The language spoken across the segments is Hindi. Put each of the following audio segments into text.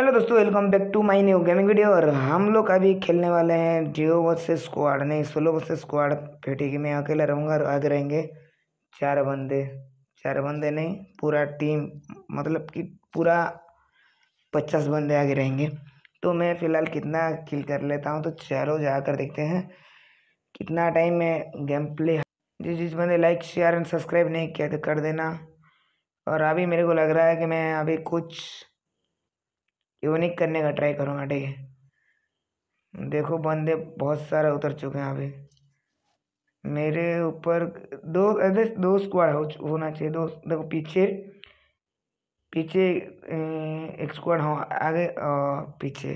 हेलो दोस्तों welcome back to my new gaming video और हम लोग अभी खेलने वाले हैं जियो वर्सेस स्क्वाड नहीं सोलो वर्सेस स्क्वाड ठीक है मैं अकेला रहूँगा और आगे रहेंगे चार बंदे चार बंदे नहीं पूरा टीम मतलब कि पूरा पचास बंदे आगे रहेंगे तो मैं फ़िलहाल कितना किल कर लेता हूँ तो चारों जाकर देखते हैं कितना टाइम में गेम प्ले जिस जिस बंदे लाइक शेयर एंड सब्सक्राइब नहीं किया तो कर देना और अभी मेरे को लग रहा है कि मैं अभी कुछ यूनिक करने का ट्राई करूँगा ठीक है देखो बंदे बहुत सारे उतर चुके हैं यहाँ पे मेरे ऊपर दो अरे दो स्क्वाड हो, होना चाहिए दो देखो पीछे पीछे एक स्क्वाड हो आगे और पीछे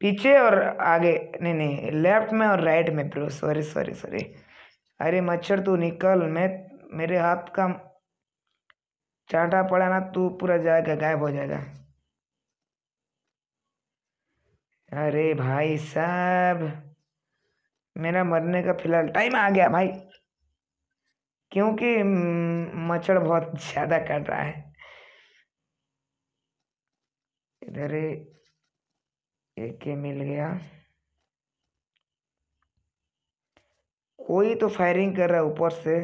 पीछे और आगे नहीं नहीं लेफ्ट में और राइट में ब्रो सॉरी सॉरी सॉरी अरे मच्छर तू निकल मैं मेरे हाथ का चाटा पड़ा ना तू पूरा जाएगा गायब हो जाएगा अरे भाई साहब मेरा मरने का फिलहाल टाइम आ गया भाई क्योंकि मच्छर बहुत ज़्यादा कट रहा है इधर एक मिल गया कोई तो फायरिंग कर रहा है ऊपर से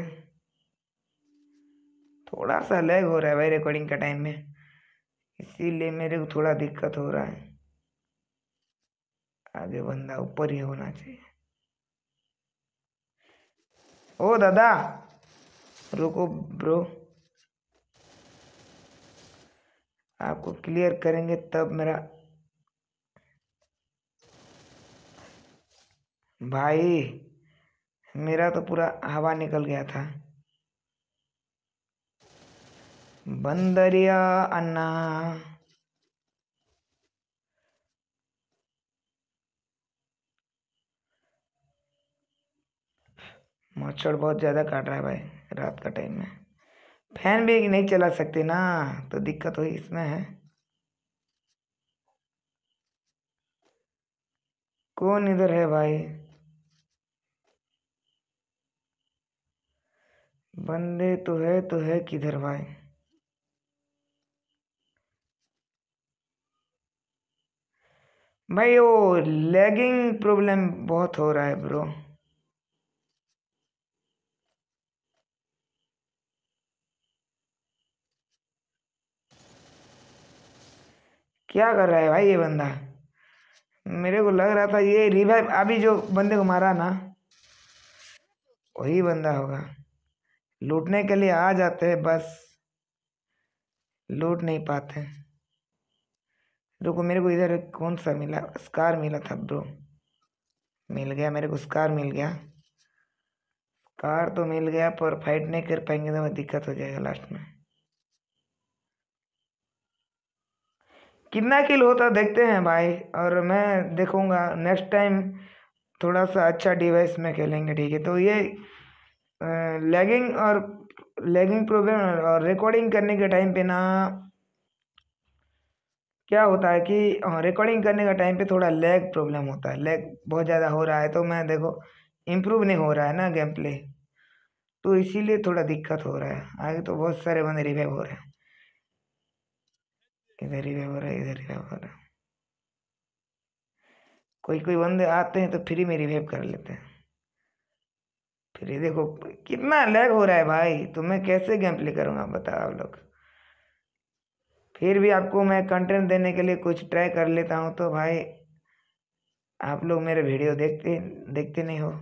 थोड़ा सा लैग हो रहा है भाई रिकॉर्डिंग का टाइम में इसीलिए मेरे को थोड़ा दिक्कत हो रहा है आगे बंदा ऊपर ही होना चाहिए ओ दादा रुको ब्रो आपको क्लियर करेंगे तब मेरा भाई मेरा तो पूरा हवा निकल गया था बंदरिया अन्ना मच्छर बहुत ज़्यादा काट रहा है भाई रात का टाइम में फैन भी नहीं चला सकते ना तो दिक्कत वही इसमें है कौन इधर है भाई बंदे तो है तो है किधर भाई भाई वो लैगिंग प्रॉब्लम बहुत हो रहा है ब्रो क्या कर रहा है भाई ये बंदा मेरे को लग रहा था ये रिवाइव अभी जो बंदे को मारा ना वही बंदा होगा लूटने के लिए आ जाते हैं बस लूट नहीं पाते रुको मेरे को इधर कौन सा मिला स्कार मिला था ब्रो मिल गया मेरे को स्कार मिल गया स्कार तो मिल गया पर फाइट नहीं कर पाएंगे तो दिक्कत हो जाएगा लास्ट में कितना किल होता देखते हैं भाई और मैं देखूँगा नेक्स्ट टाइम थोड़ा सा अच्छा डिवाइस में खेलेंगे ठीक है तो ये लैगिंग और लैगिंग प्रॉब्लम और रिकॉर्डिंग करने के टाइम पे ना क्या होता है कि रिकॉर्डिंग हाँ, करने का टाइम पे थोड़ा लैग प्रॉब्लम होता है लैग बहुत ज़्यादा हो रहा है तो मैं देखो इम्प्रूव नहीं हो रहा है ना गेम प्ले तो इसीलिए थोड़ा दिक्कत हो रहा है आगे तो बहुत सारे बंदे रिवाइव हो रहे हैं इधर ही व्यवहार है इधर ही व्यवहार है कोई कोई बंदे आते हैं तो फ्री में रिवेव कर लेते हैं फिर देखो कितना लैग हो रहा है भाई तो मैं कैसे गेम प्ले करूँगा बताओ आप लोग फिर भी आपको मैं कंटेंट देने के लिए कुछ ट्राई कर लेता हूँ तो भाई आप लोग मेरे वीडियो देखते देखते नहीं हो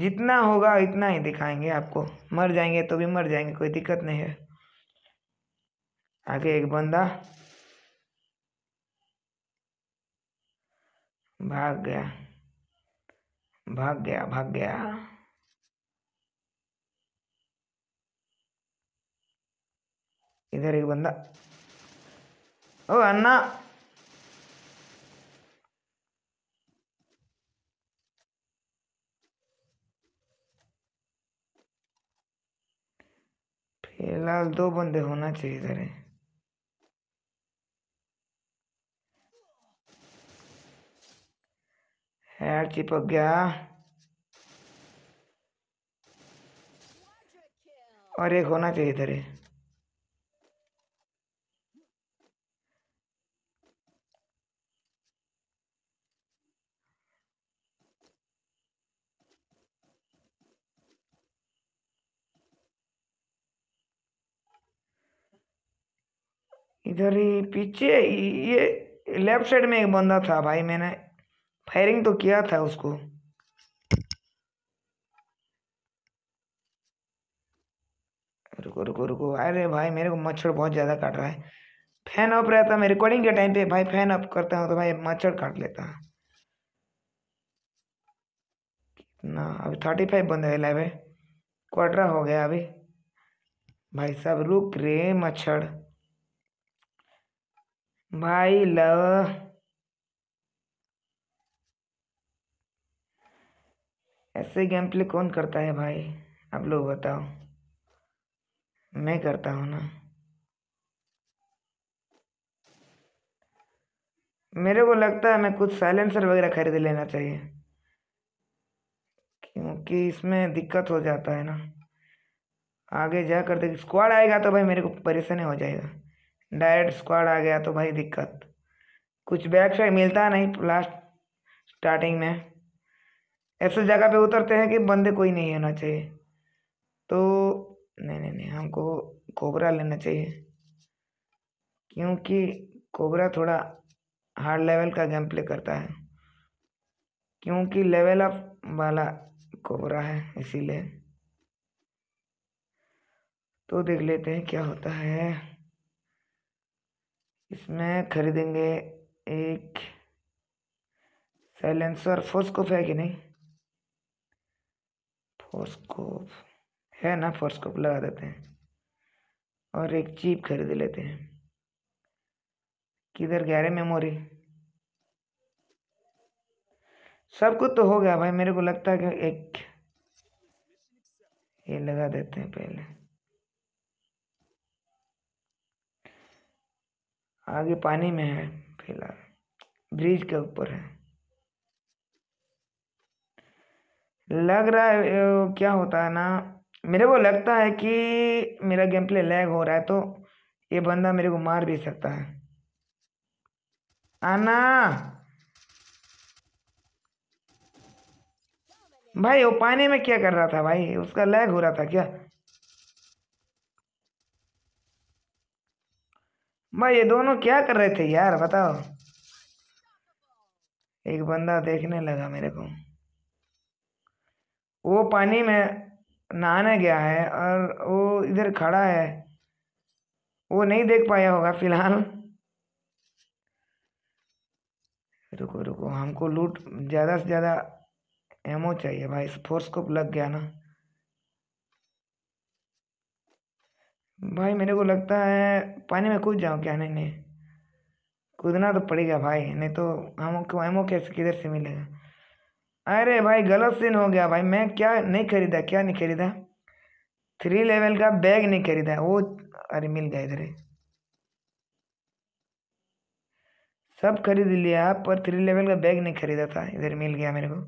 जितना होगा इतना ही दिखाएंगे आपको मर जाएंगे तो भी मर जाएंगे कोई दिक्कत नहीं है आगे एक बंदा भाग गया भाग गया भाग गया हाँ। इधर एक बंदा ओ अन्ना लाल दो बंदे होना चाहिए इधर हेड चिपक गया और एक होना चाहिए इधर इधर ही पीछे ये लेफ्ट साइड में एक बंदा था भाई मैंने फायरिंग तो किया था उसको रुको रुको रुको अरे भाई मेरे को मच्छर बहुत ज़्यादा काट रहा है फैन ऑफ रहता मैं रिकॉर्डिंग के टाइम पे भाई फैन ऑफ करता हूँ तो भाई मच्छर काट लेता कितना अभी थर्टी फाइव बंदे है लाइव क्वार्टर हो गया अभी भाई साहब रुक रे मच्छर my love ऐसे गेम प्ले कौन करता है भाई आप लोग बताओ मैं करता हूँ ना मेरे को लगता है मैं कुछ साइलेंसर वगैरह खरीद लेना चाहिए क्योंकि इसमें दिक्कत हो जाता है ना आगे जाकर देख स्क्वाड आएगा तो भाई मेरे को परेशानी हो जाएगा डायरेक्ट स्क्वाड आ गया तो भाई दिक्कत कुछ बैक साइड मिलता नहीं लास्ट स्टार्टिंग में ऐसे जगह पे उतरते हैं कि बंदे कोई नहीं होना चाहिए तो नहीं नहीं नहीं हमको कोबरा लेना चाहिए क्योंकि कोबरा थोड़ा हार्ड लेवल का गेम प्ले करता है क्योंकि लेवल अप वाला कोबरा है इसीलिए तो देख लेते हैं क्या होता है इसमें खरीदेंगे एक साइलेंसर फोस्कोप है कि नहीं फोर्सकोप है ना फोर्सकोप लगा देते हैं और एक चीप खरीद लेते हैं किधर गया रे मेमोरी सब कुछ तो हो गया भाई मेरे को लगता है कि एक ये लगा देते हैं पहले आगे पानी में है फिलहाल ब्रिज के ऊपर है लग रहा है क्या होता है ना मेरे को लगता है कि मेरा गेम प्ले लैग हो रहा है तो ये बंदा मेरे को मार भी सकता है आना भाई वो पानी में क्या कर रहा था भाई उसका लैग हो रहा था क्या मैं ये दोनों क्या कर रहे थे यार बताओ एक बंदा देखने लगा मेरे को वो पानी में नहाने गया है और वो इधर खड़ा है वो नहीं देख पाया होगा फिलहाल रुको रुको हमको लूट ज़्यादा से ज़्यादा एमओ चाहिए भाई फोर्स को लग गया ना भाई मेरे को लगता है पानी में कूद जाऊँ क्या नहीं नहीं कूदना तो पड़ेगा भाई नहीं तो हम एमो कैसे किधर से मिलेगा अरे भाई गलत सीन हो गया भाई मैं क्या नहीं खरीदा क्या नहीं खरीदा थ्री लेवल का बैग नहीं खरीदा वो अरे मिल गया इधर सब खरीद लिया पर थ्री लेवल का बैग नहीं खरीदा था इधर मिल गया मेरे को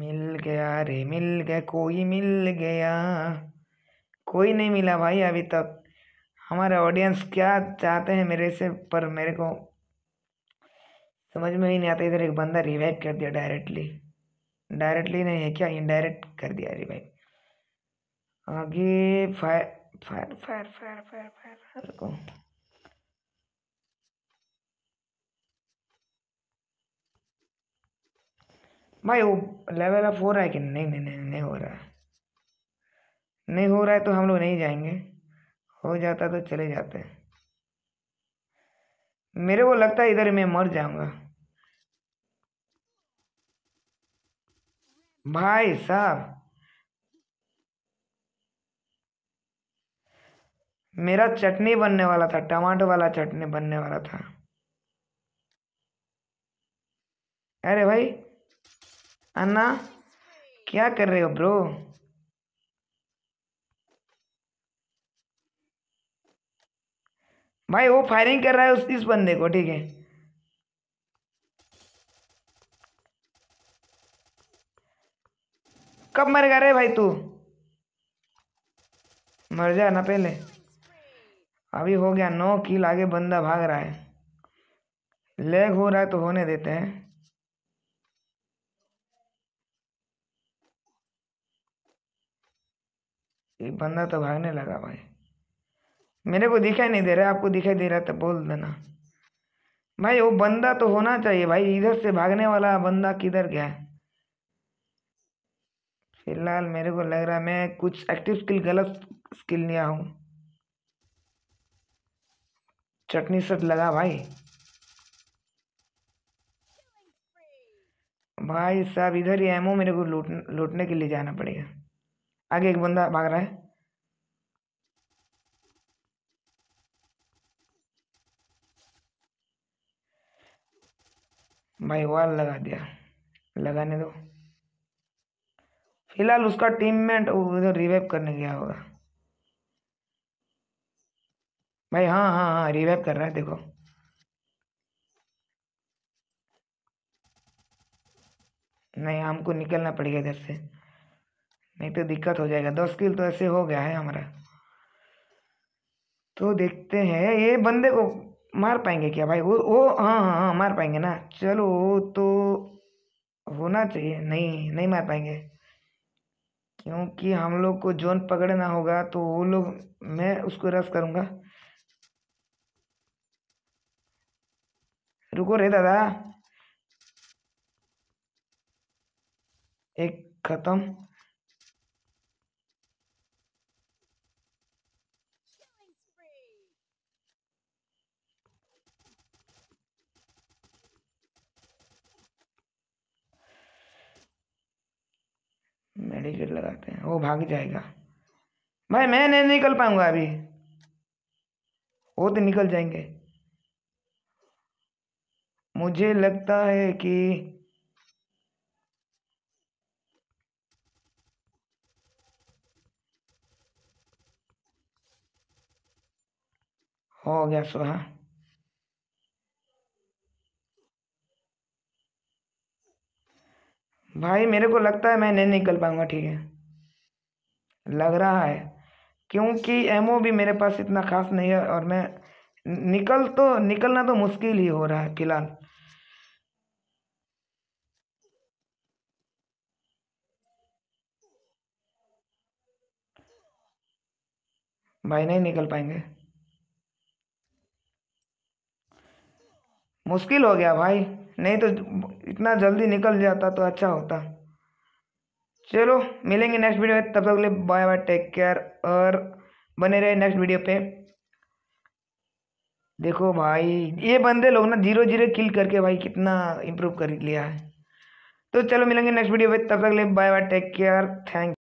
मिल गया अरे मिल गया कोई मिल गया कोई नहीं मिला भाई अभी तक हमारे ऑडियंस क्या चाहते हैं मेरे से पर मेरे को समझ में ही नहीं आता इधर एक बंदा रिवाइव कर दिया डायरेक्टली डायरेक्टली नहीं है क्या इनडायरेक्ट कर दिया रिवाइव आगे fire fire fire fire fire fire को भाई वो लेवल ऑफ फोर है कि नहीं नहीं नहीं नहीं हो रहा है तो हम लोग नहीं जाएंगे हो जाता तो चले जाते मेरे को लगता है इधर मैं मर जाऊंगा भाई साहब मेरा चटनी बनने वाला था टमाटर वाला चटनी बनने वाला था अरे भाई अन्ना क्या कर रहे हो ब्रो भाई वो फायरिंग कर रहा है उस इस बंदे को ठीक है कब मरेगा रे भाई तू मर जा ना पहले अभी हो गया नौ किल आगे बंदा भाग रहा है लेग हो रहा है तो होने देते हैं ये बंदा तो भागने लगा भाई मेरे को दिखाई नहीं दे रहा आपको दिखाई दे रहा तो बोल देना भाई वो बंदा तो होना चाहिए भाई इधर से भागने वाला बंदा किधर गया है फिलहाल मेरे को लग रहा है मैं कुछ एक्टिव स्किल गलत स्किल लिया हूँ चटनी सट लगा भाई भाई साहब इधर ही एमओ मेरे को लूट लूटने के लिए जाना पड़ेगा आगे एक बंदा भाग रहा है भाई वाल लगा दिया लगाने दो फिलहाल उसका टीममेट उधर रिवाइव करने गया होगा भाई हाँ हाँ हाँ रिवाइव कर रहा है देखो नहीं हमको निकलना पड़ेगा इधर से नहीं तो दिक्कत हो जाएगा दस किल तो ऐसे हो गया है हमारा तो देखते हैं ये बंदे को मार पाएंगे क्या भाई वो वो हाँ हाँ हाँ मार पाएंगे ना चलो तो होना चाहिए नहीं नहीं मार पाएंगे क्योंकि हम लोग को जोन पकड़ना होगा तो वो लोग मैं उसको रस करूँगा रुको रे दादा एक ख़त्म बैरिकेड लगाते हैं वो भाग जाएगा भाई मैं नहीं निकल पाऊंगा अभी वो तो निकल जाएंगे मुझे लगता है कि हो गया सुहा भाई मेरे को लगता है मैं नहीं निकल पाऊंगा ठीक है लग रहा है क्योंकि एमओ भी मेरे पास इतना ख़ास नहीं है और मैं निकल तो निकलना तो मुश्किल ही हो रहा है फिलहाल भाई नहीं निकल पाएंगे मुश्किल हो गया भाई नहीं तो इतना जल्दी निकल जाता तो अच्छा होता चलो मिलेंगे नेक्स्ट वीडियो में तब तक के लिए बाय बाय टेक केयर और बने रहे नेक्स्ट वीडियो पे देखो भाई ये बंदे लोग ना जीरो जीरो किल करके भाई कितना इम्प्रूव कर लिया है तो चलो मिलेंगे नेक्स्ट वीडियो पे तब तक के लिए bye bye take care thank